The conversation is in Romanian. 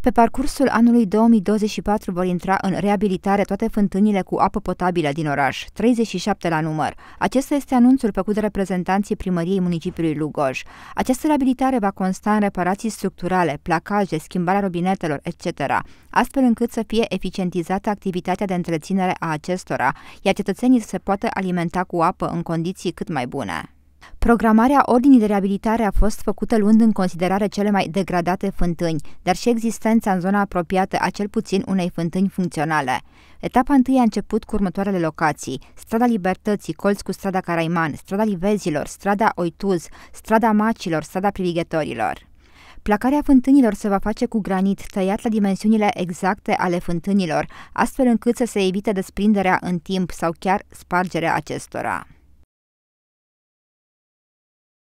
Pe parcursul anului 2024 vor intra în reabilitare toate fântânile cu apă potabilă din oraș, 37 la număr. Acesta este anunțul făcut de reprezentanții primăriei municipiului Lugoj. Această reabilitare va consta în reparații structurale, placaje, schimbarea robinetelor, etc., astfel încât să fie eficientizată activitatea de întreținere a acestora, iar cetățenii să se poată alimenta cu apă în condiții cât mai bune. Programarea ordinii de reabilitare a fost făcută luând în considerare cele mai degradate fântâni, dar și existența în zona apropiată a cel puțin unei fântâni funcționale. Etapa întâi a început cu următoarele locații. Strada Libertății, colț cu strada Caraiman, strada Livezilor, strada Oituz, strada Macilor, strada Privighetorilor. Placarea fântânilor se va face cu granit tăiat la dimensiunile exacte ale fântânilor, astfel încât să se evite desprinderea în timp sau chiar spargerea acestora.